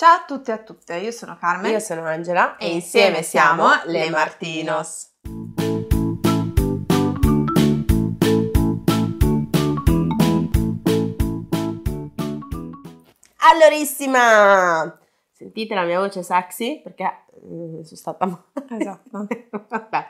Ciao a tutte e a tutte, io sono Carmen. Io sono Angela. E, insieme, siamo Le Martinos. Allorissima! Sentite la mia voce sexy? Perché eh, sono stata male. Esatto. Vabbè,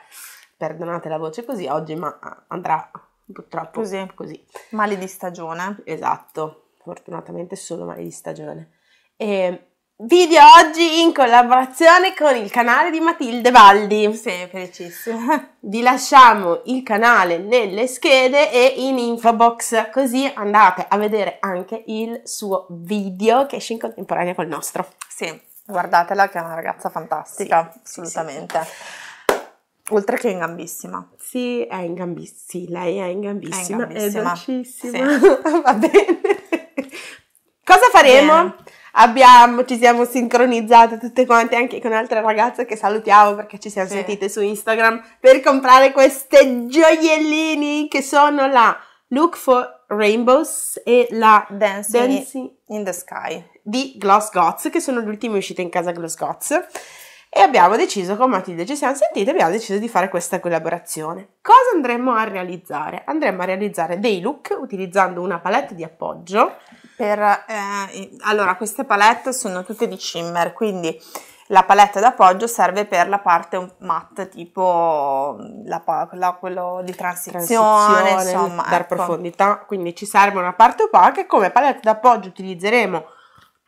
perdonate la voce così oggi, ma ah, andrà purtroppo così. così. Male di stagione. Esatto, fortunatamente solo male di stagione. E ehm, Video oggi in collaborazione con il canale di Matilde Valdi. Sì, felicissima. Vi lasciamo il canale nelle schede e in info box, così andate a vedere anche il suo video che esce in contemporanea col nostro. Sì, guardatela che è una ragazza fantastica, sì, assolutamente. Sì, sì. Oltre che in gambissima. Sì, è in gambissima, lei è in gambissima, è, in è dolcissima. Va bene. Cosa faremo? Bene abbiamo, ci siamo sincronizzate tutte quante anche con altre ragazze che salutiamo perché ci siamo sì. sentite su Instagram per comprare queste gioiellini che sono la Look for Rainbows e la Dancing, Dancing in the Sky di Gloss Gots che sono le ultime uscite in casa Gloss Gots e abbiamo deciso con Matilde ci siamo sentite abbiamo deciso di fare questa collaborazione. Cosa andremo a realizzare? Andremo a realizzare dei look utilizzando una palette di appoggio per, eh, allora, queste palette sono tutte di shimmer, quindi la palette d'appoggio serve per la parte matte, tipo la, la, quello di transizione, transizione insomma, dar ecco. profondità, quindi ci serve una parte opaca e come palette d'appoggio utilizzeremo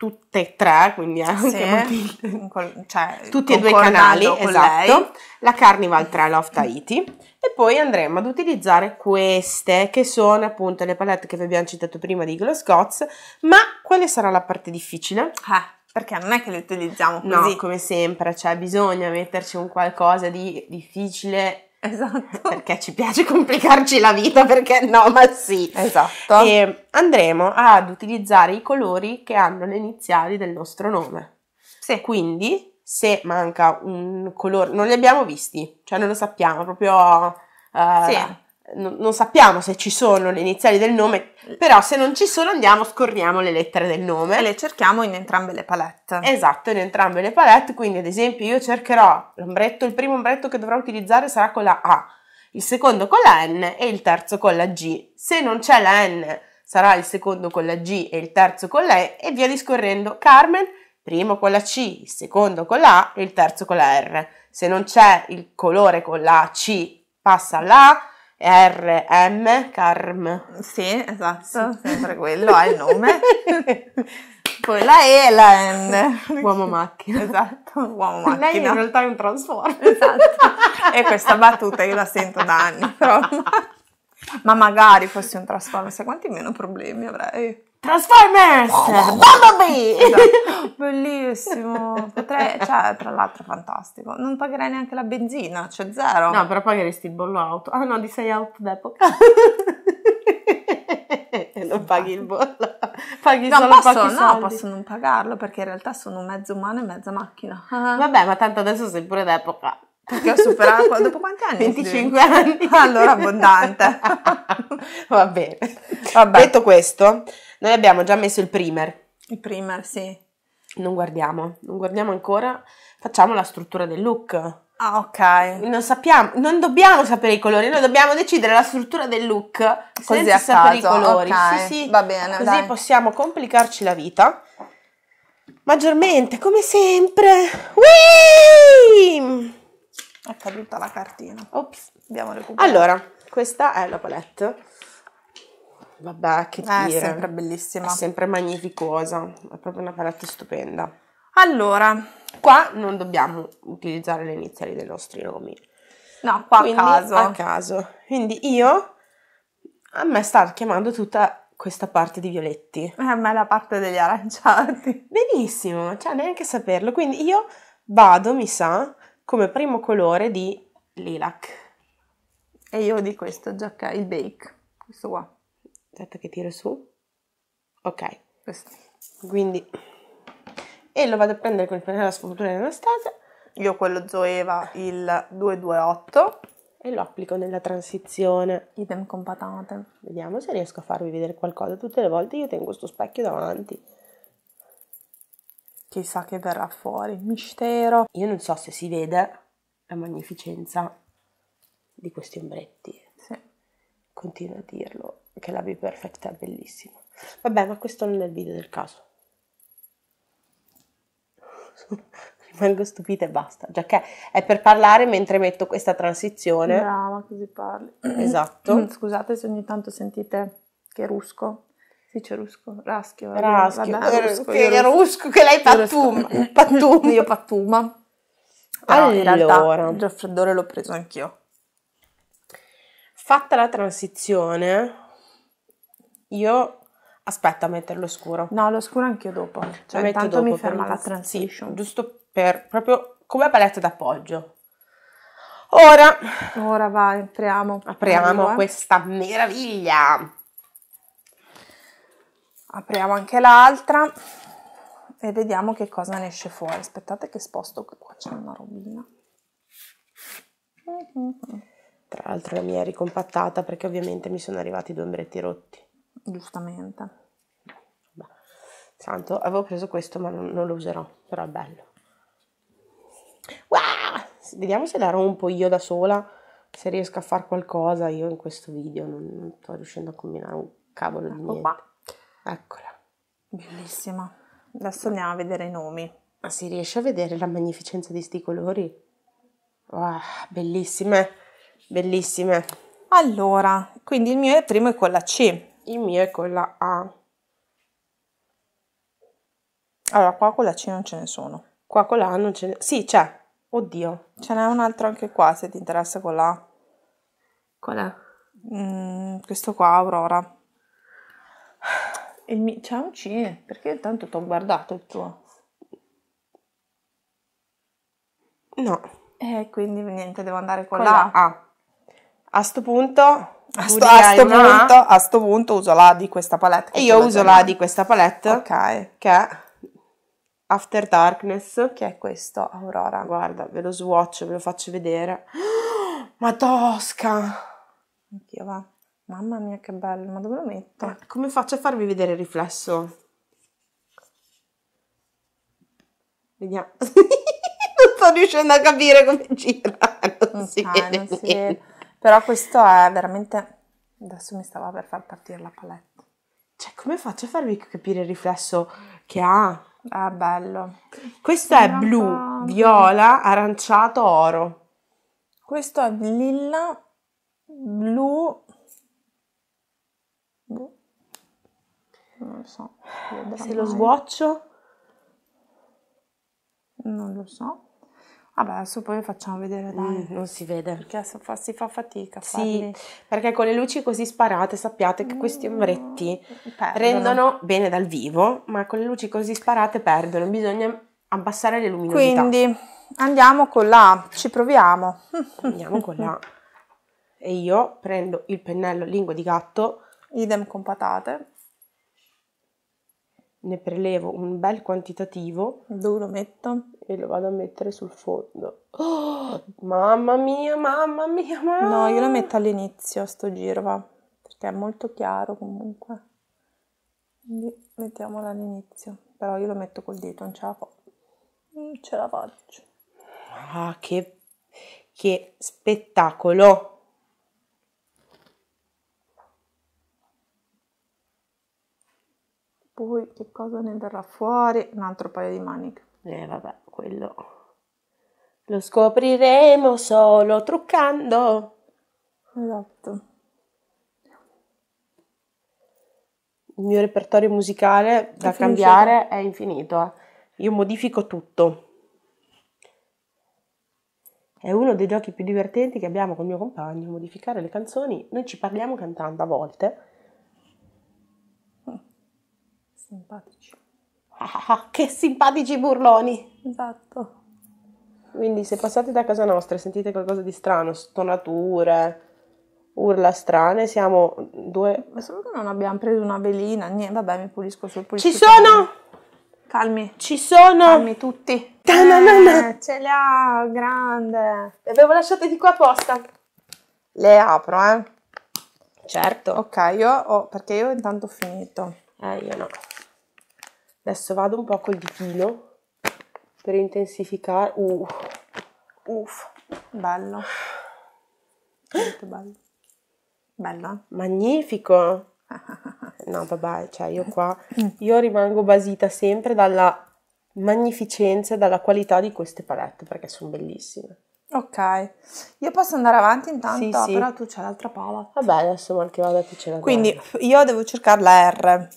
tutte e tre, quindi anche sì, molti, cioè, tutti e due i canali, esatto, lei. la Carnival 3 Love Tahiti e poi andremo ad utilizzare queste che sono appunto le palette che vi abbiamo citato prima di Glow Scots, ma quale sarà la parte difficile. Ah, perché non è che le utilizziamo così. No, come sempre, cioè bisogna metterci un qualcosa di difficile Esatto. Perché ci piace complicarci la vita, perché no, ma sì. Esatto. E andremo ad utilizzare i colori che hanno le iniziali del nostro nome. Sì. Quindi, se manca un colore, non li abbiamo visti, cioè non lo sappiamo, proprio... Uh, sì non, non sappiamo se ci sono le iniziali del nome, però se non ci sono andiamo, scorriamo le lettere del nome. E le cerchiamo in entrambe le palette. Esatto, in entrambe le palette, quindi ad esempio io cercherò l'ombretto, il primo ombretto che dovrò utilizzare sarà con la A, il secondo con la N e il terzo con la G. Se non c'è la N sarà il secondo con la G e il terzo con la E e via discorrendo. Carmen, primo con la C, il secondo con la A e il terzo con la R. Se non c'è il colore con la C passa alla A, RM, Carm. Sì, esatto, ah. sempre quello, ha il nome. Poi la E e la N. Uomo macchina. Esatto, uomo macchina. Lei in realtà è un transformer. Esatto. E questa battuta io la sento da anni, però... Ma magari fossi un transformer, sai quanti meno problemi avrei? Transformers! Oh, Bumblebee! Esatto. Bellissimo! Potrei, cioè, tra l'altro fantastico. Non pagherai neanche la benzina, c'è cioè zero. No, però pagheresti il bollo auto. Ah no, di 6 auto d'epoca. non paghi il bollo. Paghi no, solo posso, No, posso non pagarlo perché in realtà sono mezzo umano e mezza macchina. Uh-huh. Vabbè, ma tanto adesso sei pure d'epoca. Perché ho superato dopo quanti anni? 25 anni. Allora abbondante. Va bene. Vabbè. Detto questo, noi abbiamo già messo il primer. Il primer, sì. Non guardiamo, non guardiamo ancora. Facciamo la struttura del look. Ah, ok. Non sappiamo, non dobbiamo sapere i colori, noi dobbiamo decidere la struttura del look Così senza sapere caso. i colori. Okay. Sì, sì. Va bene. Così dai. possiamo complicarci la vita. Maggiormente, come sempre. Whee! È caduta la cartina. Ops. Abbiamo recuperato. Allora, questa è la palette Vabbè, che eh, dire. È sempre bellissima. È sempre magnificosa, è proprio una palette stupenda. Allora, qua non dobbiamo utilizzare le iniziali dei nostri nomi. No, qua Quindi, a caso. A caso. Quindi io, a me sta chiamando tutta questa parte di violetti. E eh, a me la parte degli aranciati. Benissimo, cioè neanche saperlo. Quindi io vado, mi sa, come primo colore di lilac. E io di questo, già giacca, il bake, questo qua aspetta che tiro su, ok, questo. quindi, e lo vado a prendere con il pennello a sfumatura di Anastasia, io ho quello Zoeva il 228 e lo applico nella transizione. Idem con patate. Vediamo se riesco a farvi vedere qualcosa, tutte le volte io tengo questo specchio davanti. Chissà che verrà fuori, mistero. Io non so se si vede la magnificenza di questi ombretti. Sì. Continuo a dirlo, che la B Perfect è bellissima. Vabbè, ma questo non è il video del caso. Rimango stupita e basta. Già che è per parlare mentre metto questa transizione. Brava, così parli. Esatto. Mm. Scusate se ogni tanto sentite che rusco. Si dice rusco, raschio. Raschio, vabbè, eh, rusco, che, rusco, che lei pattuma. pattuma. Io pattuma. Però allora, in realtà il raffreddore l'ho preso anch'io. Fatta la transizione, io aspetto a metterlo scuro. No, lo scuro anch'io dopo. Cioè, lo intanto dopo mi ferma la transition. Sì, giusto per proprio come palette d'appoggio. Ora, ora va, apriamo. Apriamo eh. questa meraviglia. Apriamo anche l'altra e vediamo che cosa ne esce fuori. Aspettate che sposto che qua c'è una robina. Tra l'altro la mia è ricompattata perché ovviamente mi sono arrivati due ombretti rotti giustamente. Beh, santo, avevo preso questo ma non, non lo userò, però è bello. Uah! Vediamo se la rompo io da sola, se riesco a fare qualcosa io in questo video, non, non sto riuscendo a combinare un cavolo di niente. Eccola. Bellissima. Adesso andiamo a vedere i nomi. Ma si riesce a vedere la magnificenza di sti colori? Wow, bellissime, bellissime. Allora, quindi il mio primo è con la C, il mio è con la A. Allora, qua con la C non ce ne sono. Qua con la A non ce ne... Sì, c'è. Oddio. Ce n'è un altro anche qua, se ti interessa con la A. Qual è? Mm, questo qua, Aurora. Mi... C'è un C, perché intanto ti ho guardato il tuo. No. E eh, quindi niente, devo andare con, con la A. A. A sto punto a sto, a, sto punto, a sto, punto, uso la di questa palette. E io uso la di questa palette. Ok. Che è After Darkness. Che è questo, Aurora. Guarda, ve lo swatch, ve lo faccio vedere. Ma tosca! Oddio, va. Mamma mia, che bello. Ma dove lo metto? Eh, come faccio a farvi vedere il riflesso? Vediamo. non sto riuscendo a capire come gira. Non okay, si vede non si vede. Però questo è veramente... Adesso mi stava per far partire la palette. Cioè, come faccio a farvi capire il riflesso che ha? Ah, bello. Questo è, blu, viola, aranciato, oro. Questo è lilla, blu... blu. Boh. Non lo so. Se lo sguoccio. Non lo so. Vabbè, adesso poi facciamo vedere, dai. Mm, non si vede. Perché si fa, si fa fatica. Sì, perché con le luci così sparate sappiate che questi mm. ombretti perdono. rendono bene dal vivo, ma con le luci così sparate perdono. Bisogna abbassare le luminosità. Quindi andiamo con la ci proviamo. Andiamo con la E io prendo il pennello lingua di gatto. Idem con patate. Ne prelevo un bel quantitativo. Dove lo metto? e lo vado a mettere sul fondo. Oh, mamma mia, mamma mia, mamma. No, io lo metto all'inizio sto giro, va, perché è molto chiaro comunque. Quindi mettiamolo all'inizio, però io lo metto col dito, non ce la faccio. Non ce la faccio. Ah, che, che spettacolo! Poi che cosa ne verrà fuori? Un altro paio di maniche. Eh, vabbè quello. Lo scopriremo solo truccando. Esatto. Il mio repertorio musicale da è cambiare è infinito. Eh. Io modifico tutto. È uno dei giochi più divertenti che abbiamo con mio compagno, modificare le canzoni. Noi ci parliamo cantando a volte. Simpatici. Ah, ah, che simpatici burloni! Esatto. Quindi se passate da casa nostra e sentite qualcosa di strano, stonature, urla strane, siamo due... Ma solo che non abbiamo preso una velina, niente, vabbè mi pulisco sul pulisco. Ci sono! Calmi. Ci sono! Calmi tutti. Eh, ce le ha, grande. Le avevo lasciate di qua apposta. Le apro, eh. Certo. Ok, io ho, perché io intanto ho finito. Eh, io no. Adesso vado un po' col ditino per intensificare. Uh, uff, bello. Molto bello. Bello? Magnifico. No, vabbè, cioè io qua, io rimango basita sempre dalla magnificenza e dalla qualità di queste palette perché sono bellissime. Ok, io posso andare avanti intanto, sì, sì. però tu c'è l'altra pala. Vabbè, adesso qualche volta tu ce la Quindi guarda. io devo cercare la R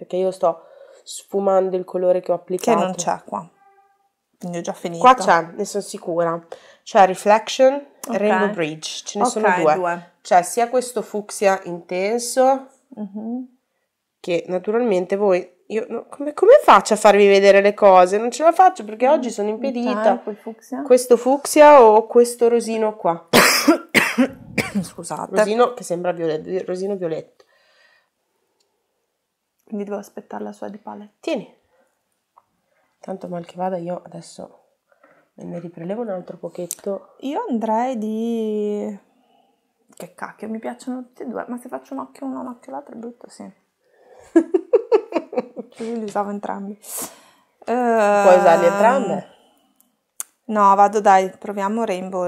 perché io sto sfumando il colore che ho applicato. Che non c'è qua, quindi ho già finito. Qua c'è, ne sono sicura. C'è Reflection e okay. Rainbow Bridge, ce ne okay, sono due. due. C'è sia questo fucsia intenso, mm-hmm. che naturalmente voi... Io, no, come, come, faccio a farvi vedere le cose? Non ce la faccio perché mm oggi sono impedita. Okay, fucsia. Questo fucsia o questo rosino qua. Scusate. Rosino che sembra violetto, rosino violetto. Quindi devo aspettare la sua di palle. Tieni. Tanto mal che vada io adesso ne riprelevo un altro pochetto. Io andrei di... Che cacchio, mi piacciono tutti e due, ma se faccio un occhio uno, un occhio l'altro è brutto, sì. Così li usavo entrambi. Puoi usarli entrambe? Ehm, no, vado dai, proviamo Rainbow.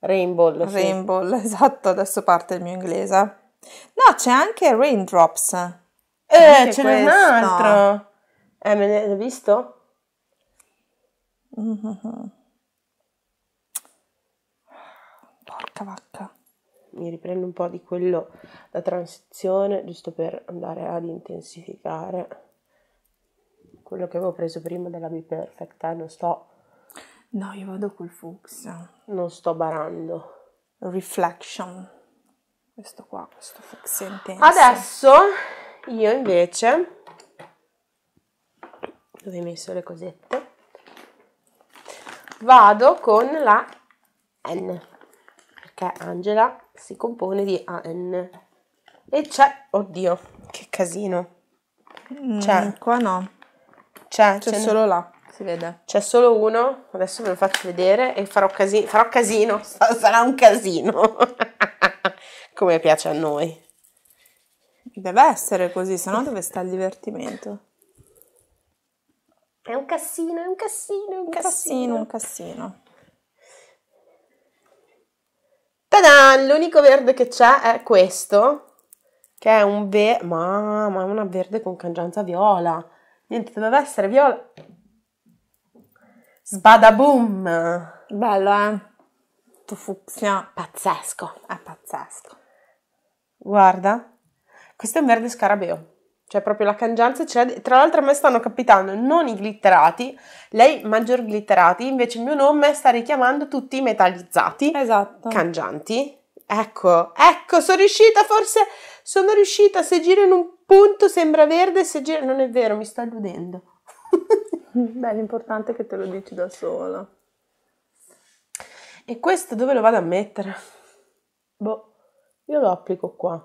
Rainbow, sì. Rainbow, esatto, adesso parte il mio inglese. No, c'è anche Raindrops. Eh, ce n'è un altro. Eh, me l'hai visto? Mm-hmm. Porca vacca. Mi riprendo un po' di quello da transizione, giusto per andare ad intensificare quello che avevo preso prima della Be Perfect. Eh, non sto... No, io vado col fucsia. Non sto barando. Reflection. Questo qua, questo fucsia intenso. Adesso io invece, dove ho messo le cosette, vado con la N, perché Angela si compone di AN. E c'è, oddio, che casino. Mm, c'è. Mm, qua no. C'è, c'è, c'è solo no. là, si vede. C'è solo uno, adesso ve lo faccio vedere e farò, casi- farò casino, sarà un casino, come piace a noi. Deve essere così, se no dove sta il divertimento? È un cassino, è un cassino, è un cassino. Un cassino, un L'unico verde che c'è è questo, che è un verde... Mamma, è una verde con cangianza viola. Niente, doveva essere viola. Sbadaboom! Bello, eh? Tu fucsia. Pazzesco. È pazzesco. Guarda. Questo è un verde scarabeo. Cioè, proprio la cangianza c'è. Tra l'altro, a me stanno capitando non i glitterati, lei maggior glitterati, invece il mio nome sta richiamando tutti i metallizzati. Esatto. Cangianti. Ecco, ecco, sono riuscita forse, sono riuscita, se giro in un punto sembra verde, se giro... Non è vero, mi sto illudendo. Beh, l'importante è che te lo dici da sola. E questo dove lo vado a mettere? Boh, io lo applico qua.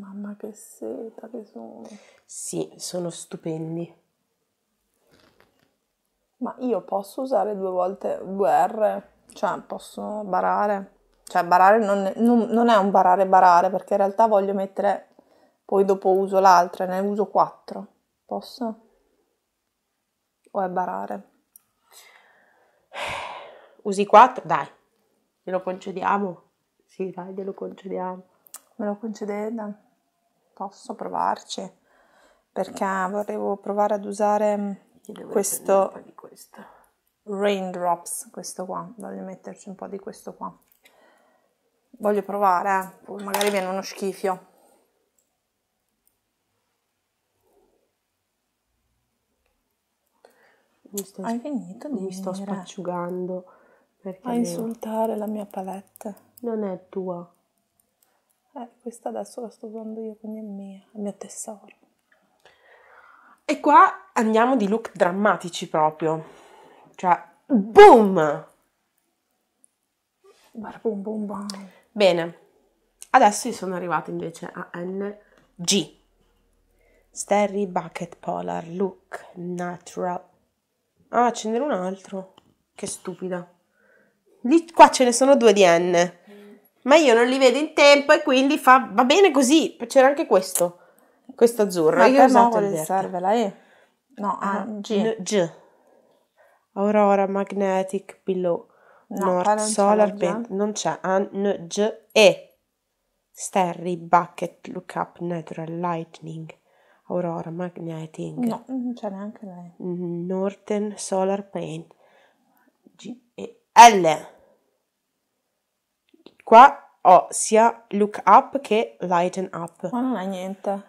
Mamma che seta che sono. Sì, sono stupendi. Ma io posso usare due volte due R? Cioè, posso barare? Cioè, barare non, non, non è un barare barare, perché in realtà voglio mettere... Poi dopo uso l'altra, ne uso quattro. Posso? O è barare? Usi quattro? Dai, glielo concediamo. Sì, dai, glielo concediamo. Me lo concedete? posso provarci perché volevo provare ad usare questo raindrops questo qua voglio metterci un po' di questo qua voglio provare eh. magari viene uno schifo sto, hai finito di mi sto spacciugando perché a insultare la mia palette non è tua eh, questa adesso la sto usando io, quindi è mia, è il mio tesoro. E qua andiamo di look drammatici proprio, cioè boom! Boom, boom, boom. Bene, adesso sono arrivata invece a NG. Sterry Bucket Polar Look Natural. Ah, ce n'era un altro. Che stupida. Lì, qua ce ne sono due di N ma io non li vedo in tempo e quindi fa, va bene così, c'era anche questo, questo azzurro. Ma io ho usato il serve la E. No, ah, ah G. G. Aurora Magnetic Pillow no, North Solar Band, non c'è, ah, N, G, E. Sterry Bucket Look Up Natural Lightning Aurora Magnetic. No, non c'è neanche lei. Northern Solar Paint G, E, L. Qua ho sia look up che lighten up. Ma non è niente.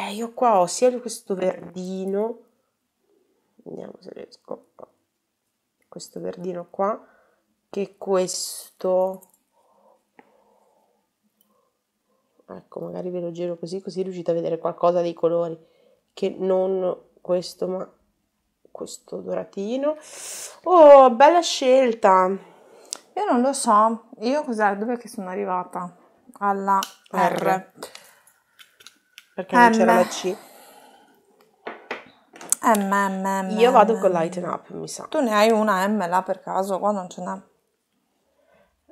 Eh, io qua ho sia questo verdino. Vediamo se riesco. Questo verdino qua. Che questo. Ecco, magari ve lo giro così, così riuscite a vedere qualcosa dei colori. Che non questo, ma questo doratino. Oh, bella scelta! Io non lo so, io cos'è, dove che sono arrivata? Alla R. R. Perché non M. c'era la C. M, M, M. Io vado con Lighten Up, mi sa. Tu ne hai una M là per caso, qua non ce n'è.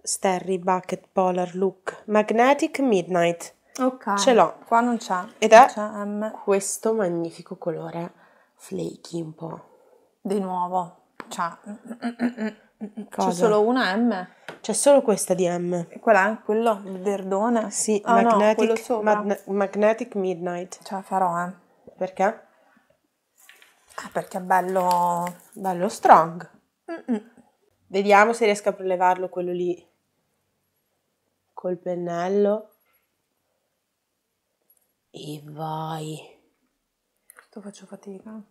Sterry, Bucket, Polar, Look, Magnetic, Midnight. Ok. Ce l'ho. Qua non c'è. Ed è c'è M. questo magnifico colore flaky un po'. Di nuovo. Cioè. Cosa? C'è solo una M. C'è solo questa di M. Quella, quello, il verdone. Sì, oh, magnetic, no, Mag- magnetic Midnight. Ce la farò, eh. Perché? Ah, perché è bello, bello strong. Mm-mm. Vediamo se riesco a prelevarlo quello lì col pennello. E vai. Questo faccio fatica.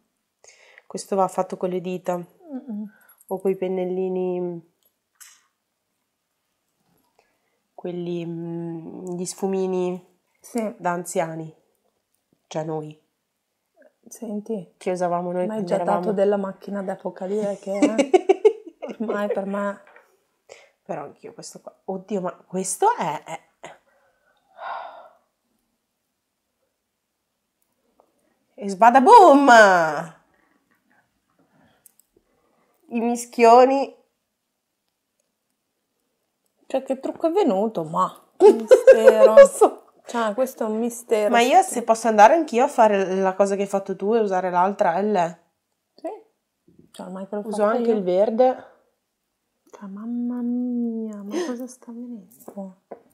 Questo va fatto con le dita. Mm-mm o quei pennellini, mm, quelli, mm, gli sfumini sì. da anziani, cioè noi. Senti, che usavamo noi ma hai già eravamo... dato della macchina d'epoca dire che eh? ormai per me... Però anch'io questo qua, oddio ma questo è... E sbada boom! i mischioni. Cioè, che trucco è venuto? Ma mistero. lo so. Cioè, questo è un mistero. Ma io se posso andare anch'io a fare la cosa che hai fatto tu e usare l'altra L. Sì. Cioè, ormai che lo Uso anche io. il verde. Cioè, mamma mia, ma cosa sta venendo?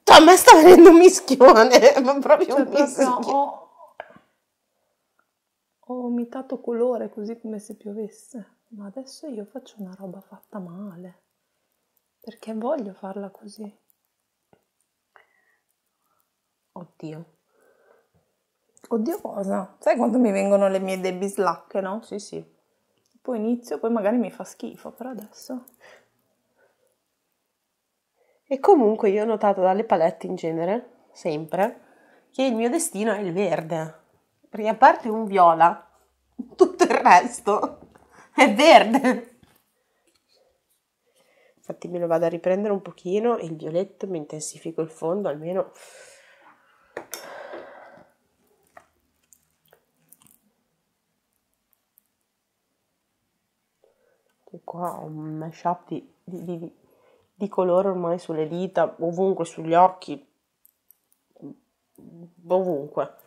Cioè, a me sta venendo un mischione, ma proprio cioè, un mischione. Ho, ho vomitato colore così come se piovesse ma adesso io faccio una roba fatta male perché voglio farla così. Oddio. Oddio cosa? Sai quando mi vengono le mie debislacche, no? Sì, sì. Poi inizio, poi magari mi fa schifo, però adesso... E comunque io ho notato dalle palette in genere, sempre, che il mio destino è il verde. Perché a parte un viola, tutto il resto è verde. Infatti me lo vado a riprendere un pochino, il violetto mi intensifico il fondo, almeno... E qua ho un mashup di, di, di, di colore ormai sulle dita, ovunque, sugli occhi, ovunque.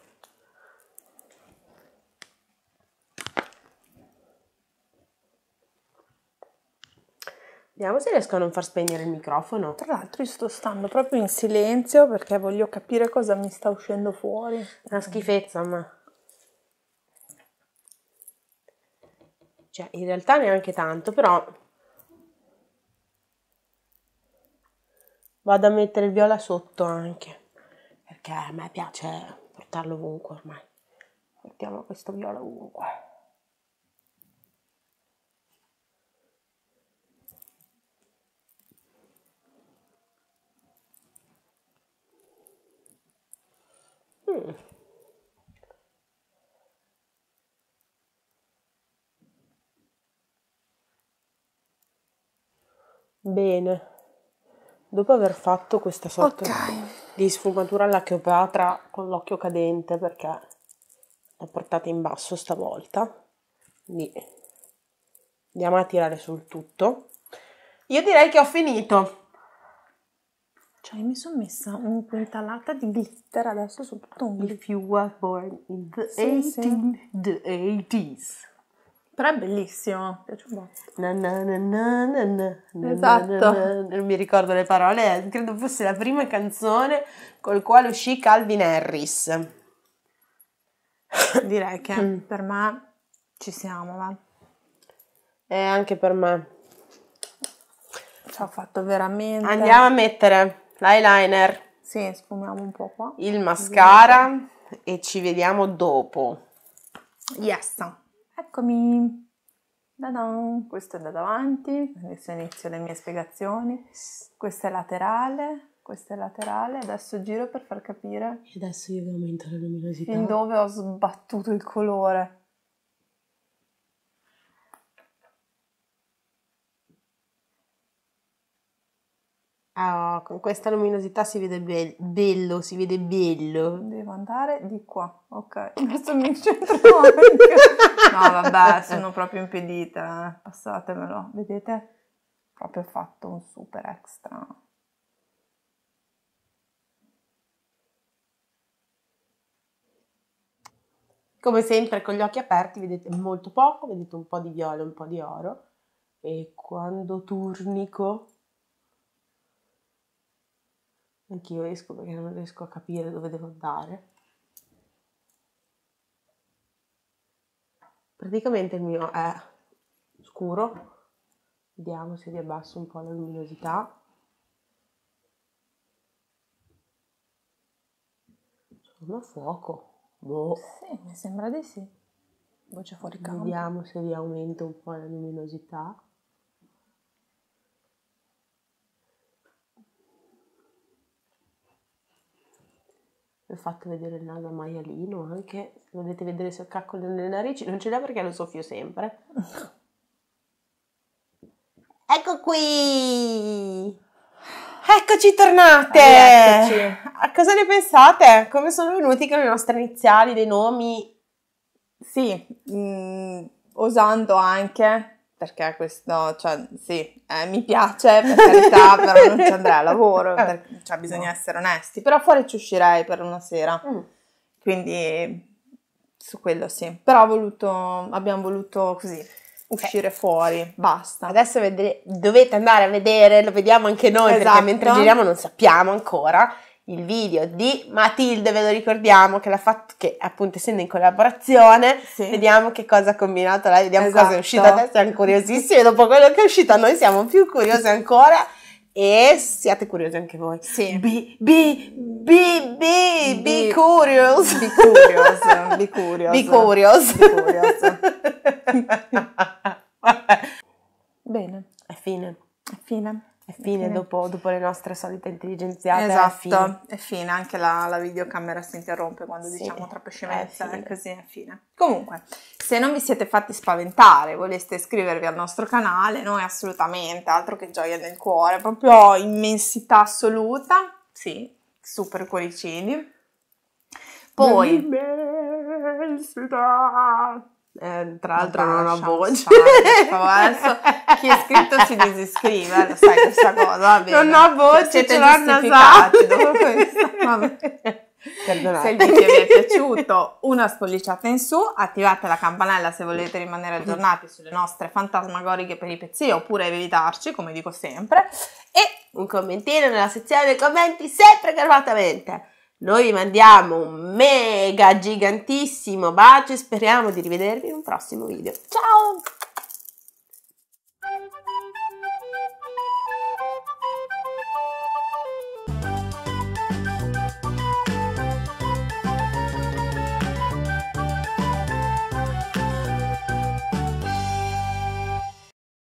Vediamo se riesco a non far spegnere il microfono. Tra l'altro io sto stando proprio in silenzio perché voglio capire cosa mi sta uscendo fuori. Una schifezza, ma... Cioè, in realtà neanche tanto, però... Vado a mettere il viola sotto anche, perché a me piace portarlo ovunque ormai. Mettiamo questo viola ovunque. Mm. Bene, dopo aver fatto questa sorta okay. di sfumatura alla Cleopatra con l'occhio cadente perché l'ho portata in basso stavolta, quindi andiamo a tirare sul tutto. Io direi che ho finito. Cioè mi sono messa un quintalata di glitter, adesso su tutto un glitter. If you were born in the, sì, 18, sì. the 80s. Però è bellissimo, piace un botto. Na, na, na, na, na, na, esatto. Na, na, non mi ricordo le parole, eh, credo fosse la prima canzone col quale uscì Calvin Harris. Direi che mm. per me ci siamo, va. E eh, anche per me. Ci ho fatto veramente... Andiamo a mettere l'eyeliner. Sì, sfumiamo un po' qua. Il mascara e ci vediamo dopo. Yes. Eccomi. da Questo è da davanti, adesso inizio le mie spiegazioni. Questo è laterale, questo è laterale, adesso giro per far capire. E adesso io vi aumento la luminosità. Fin dove ho sbattuto il colore. con questa luminosità si vede be- bello, si vede bello. Devo andare di qua, ok. Adesso mi centro. no, vabbè, sono proprio impedita, eh. passatemelo. Vedete? Proprio fatto un super extra. Come sempre con gli occhi aperti vedete molto poco, vedete un po' di viola, un po' di oro e quando turnico Anch'io esco perché non riesco a capire dove devo andare. Praticamente il mio è scuro. Vediamo se vi un po' la luminosità. Sono a fuoco. Boh. Sì, mi sembra di sì. Voce fuori campo. Vediamo se vi aumento un po' la luminosità. ho fatto vedere il naso a maialino anche, se volete vedere se ho caccole nelle narici, non ce l'ho perché lo soffio sempre. Ecco qui! Eccoci tornate! Allora, ah, eccoci. Cosa ne pensate? Come sono venuti con le nostre iniziali, dei nomi? Sì, mm, osando anche perché questo, cioè, sì, eh, mi piace per carità, però non ci andrei a lavoro, eh, perché, cioè, bisogna essere onesti, però fuori ci uscirei per una sera, mm. quindi su quello sì, però voluto, abbiamo voluto così uscire okay. Eh. fuori, basta. Adesso vedere, dovete andare a vedere, lo vediamo anche noi esatto. perché mentre giriamo non sappiamo ancora il video di Matilde, ve lo ricordiamo, che l'ha fatto, che appunto essendo in collaborazione, sì. vediamo che cosa ha combinato lei, vediamo esatto. cosa è uscito esatto. adesso, siamo curiosissimi, dopo quello che è uscito noi siamo più curiosi ancora e siate curiosi anche voi. Sì. Be, be, be, be, be curious. Be curious, be curious. Be curious. Be curious. Bene. È fine. È fine. È fine, Dopo, dopo, le nostre solite intelligenziate. Esatto, è fine, è fine. anche la, la, videocamera si interrompe quando sì, diciamo troppe scemenze, è così è fine. Comunque, se non vi siete fatti spaventare, voleste iscrivervi al nostro canale, noi assolutamente, altro che gioia nel cuore, proprio immensità assoluta, sì, super cuoricini. Poi... Immensità! Eh, tra l'altro non ho voce. Adesso chi è iscritto si disiscrive, lo sai questa cosa, va Non ho voce, ce l'ho dopo Se il video vi è piaciuto, una spolliciata in su, attivate la campanella se volete rimanere aggiornati sulle nostre fantasmagoriche peripezie oppure evitarci, come dico sempre, e un commentino nella sezione dei commenti sempre garbatamente. Noi vi mandiamo un mega gigantissimo bacio e speriamo di rivedervi in un prossimo video. Ciao!